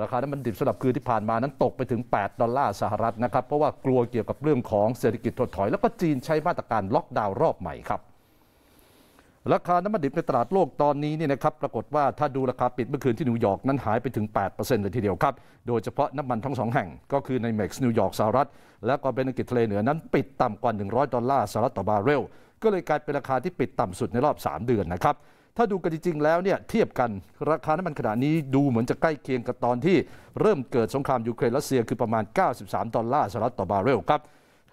ราคาน้ำมันดิบสำหรับคืนที่ผ่านมานั้นตกไปถึง 8 ดอลลาร์สหรัฐนะครับ เพราะว่ากลัวเกี่ยวกับเรื่องของเศรษฐกิจถดถอยแล้วก็จีนใช้มาตรการล็อกดาวน์รอบใหม่ครับ ราคาน้ำมันดิบในตลาดโลกตอนนี้นี่นะครับปรากฏว่าถ้าดูราคาปิดเมื่อคืนที่นิวยอร์กนั้นหายไปถึง 8%เลยทีเดียวครับ โดยเฉพาะน้ำมันทั้งสองแห่งก็คือในเม็กซ์นิวยอร์กสหรัฐและก็เบนกิตทะเลเหนือนั้น ปิดต่ำกว่า100ดอลลาร์สหรัฐต่อบาร์เรลก็เลยกลายเป็นราคาที่ปิดต่ำสุดในรอบ 3 เดือนนะครับถ้าดูกันจริง ๆ แล้วเนี่ยเทียบกันราคาน้ำมันขณะนี้ดูเหมือนจะใกล้เคียงกับตอนที่เริ่มเกิดสงคราม ยูเครนรัสเซียคือประมาณ 93 ดอลลาร์สหรัฐต่อบาร์เรลครับ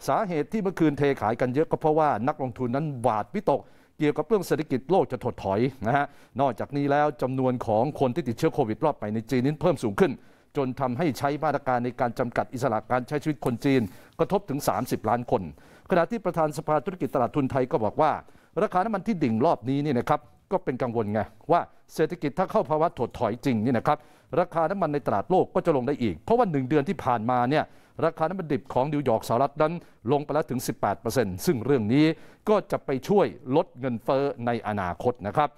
สาเหตุที่เมื่อคืนเทขายกันเยอะก็เพราะว่านักลงทุนนั้นหวาดวิตก เกี่ยวกับเรื่องเศรษฐกิจโลกจะถดถอยนะฮะนอกจากนี้แล้วจำนวนของคนที่ติดเชื้อโควิดรอบใหม่ในจีนนี้เพิ่มสูงขึ้น จนทำให้ใช้มาตรการในการจำกัดอิสระการใช้ชีวิตคนจีนกระทบถึง 30 ล้านคน ขณะที่ประธานสภาธุรกิจตลาดทุนไทยก็บอกว่า ราคาน้ำมันที่ดิ่งรอบนี้นี่นะครับก็เป็นกังวลไงว่าเศรษฐกิจถ้าเข้าภาวะถดถอยจริงนี่นะครับราคาน้ำมันในตลาดโลกก็จะลงได้อีก เพราะว่า 1 เดือนที่ผ่านมาเนี่ยราคาน้ำมันดิบของนิวยอร์กสหรัฐนั้นลงไปแล้วถึง 18%ซึ่งเรื่องนี้ก็จะไปช่วยลดเงินเฟ้อในอนาคตนะครับ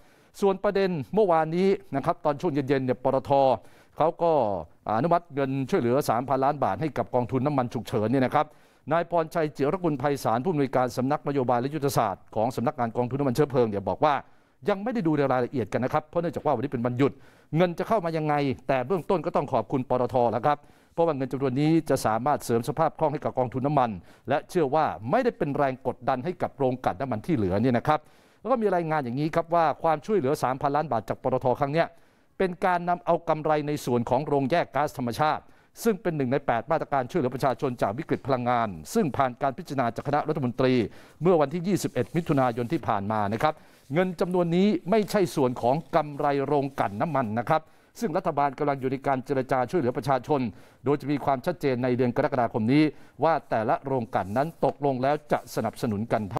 ส่วนประเด็นเมื่อวานนี้นะครับตอนช่วงเย็นๆเนี่ยปตทเขาก็อนุมัติเงินช่วยเหลือ3,000ล้านบาทให้กับกองทุนน้ำมันฉุกเฉินเนี่ยนะครับนายพรชัยเจริรกุลไพศาลผู้อำนวยการสำนักนโยบายและยุทธศาสตร์ของสำนักงานกองทุนน้ำมันเชื้อเพลิงเนี่ยบอกว่ายังไม่ได้ดูรายละเอียดกันนะครับ เพราะเนื่องจากว่าวันนี้เป็นวันหยุด เงินจะเข้ามายังไง แต่เบื้องต้นก็ต้องขอบคุณปตทแล้วครับ เพราะว่าเงินจำนวนนี้จะสามารถเสริมสภาพคล่องให้กับกองทุนน้ามัน และเชื่อว่าไม่ได้เป็นแรงกดดันให้กับโรงกลั่นน้ำมันที่เหลือนี่นะครับแล้วก็มีรายงานอย่างนี้ครับว่าความช่วยเหลือ3,000ล้านบาทจากปตทครั้งนี้เป็นการนำเอากำไรในส่วนของโรงแยกก๊าซธรรมชาติซึ่งเป็นหนึ่งใน8มาตรการช่วยเหลือประชาชนจากวิกฤตพลังงาน ซึ่งผ่านการพิจารณาจากคณะรัฐมนตรี เมื่อวันที่ 21 มิถุนายนที่ผ่านมานะครับเงินจำนวนนี้ไม่ใช่ส่วนของกำไรโรงกันน้ำมันนะครับ ซึ่งรัฐบาลกำลังอยู่ในการเจรจาช่วยเหลือประชาชน โดยจะมีความชัดเจนในเดือนกรกฎาคมนี้ ว่าแต่ละโรงกันนั้นตกลงแล้วจะสนับสนุนกันท